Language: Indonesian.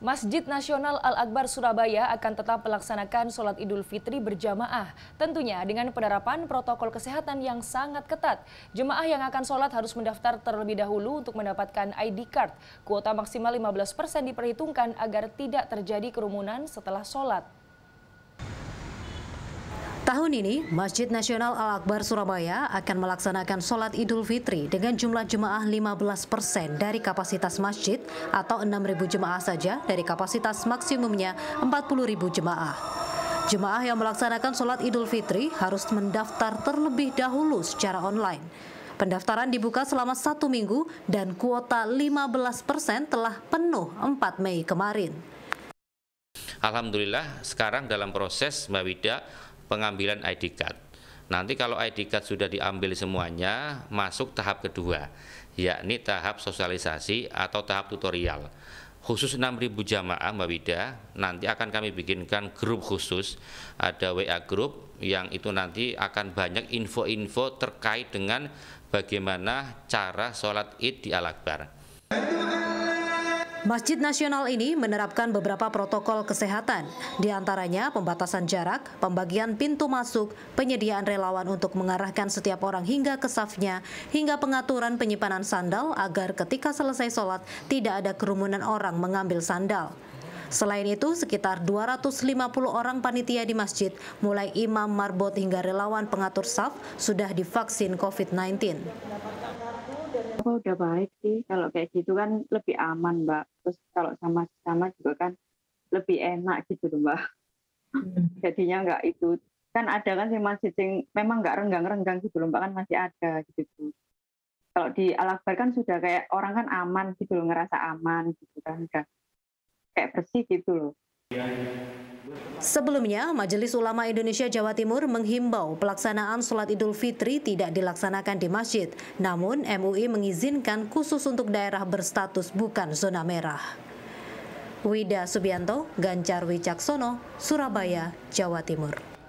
Masjid Nasional Al-Akbar Surabaya akan tetap melaksanakan sholat idul fitri berjamaah. Tentunya dengan penerapan protokol kesehatan yang sangat ketat. Jemaah yang akan sholat harus mendaftar terlebih dahulu untuk mendapatkan ID card. Kuota maksimal 15% diperhitungkan agar tidak terjadi kerumunan setelah sholat. Tahun ini, Masjid Nasional Al-Akbar Surabaya akan melaksanakan sholat Idul Fitri dengan jumlah jemaah 15% dari kapasitas masjid atau 6.000 jemaah saja dari kapasitas maksimumnya 40.000 jemaah. Jemaah yang melaksanakan sholat Idul Fitri harus mendaftar terlebih dahulu secara online. Pendaftaran dibuka selama satu minggu dan kuota 15% telah penuh 4 Mei kemarin. Alhamdulillah sekarang dalam proses Mbak Wida pengambilan ID card. Nanti kalau ID card sudah diambil semuanya, masuk tahap kedua, yakni tahap sosialisasi atau tahap tutorial. Khusus 6.000 jamaah Mbak Wida, nanti akan kami bikinkan grup khusus, ada WA grup yang itu nanti akan banyak info-info terkait dengan bagaimana cara sholat id di Al-Akbar. Nah, Masjid Nasional ini menerapkan beberapa protokol kesehatan, diantaranya pembatasan jarak, pembagian pintu masuk, penyediaan relawan untuk mengarahkan setiap orang hingga ke safnya, hingga pengaturan penyimpanan sandal agar ketika selesai sholat tidak ada kerumunan orang mengambil sandal. Selain itu, sekitar 250 orang panitia di masjid, mulai imam, marbot hingga relawan pengatur saf, sudah divaksin COVID-19 oh udah baik sih kalau kayak gitu kan lebih aman mbak terus kalau sama sama juga kan lebih enak gitu loh mbak hmm. jadinya nggak itu kan ada kan sih masih sing memang nggak renggang-renggang gitu loh mbak kan masih ada gitu kalau di al kan sudah kayak orang kan aman gitu loh ngerasa aman gitu kan kayak bersih gitu loh ya, ya. Sebelumnya, Majelis Ulama Indonesia Jawa Timur menghimbau pelaksanaan sholat Idul Fitri tidak dilaksanakan di masjid. Namun, MUI mengizinkan khusus untuk daerah berstatus bukan zona merah. Wida Subianto, Ganjar Wicaksono, Surabaya, Jawa Timur.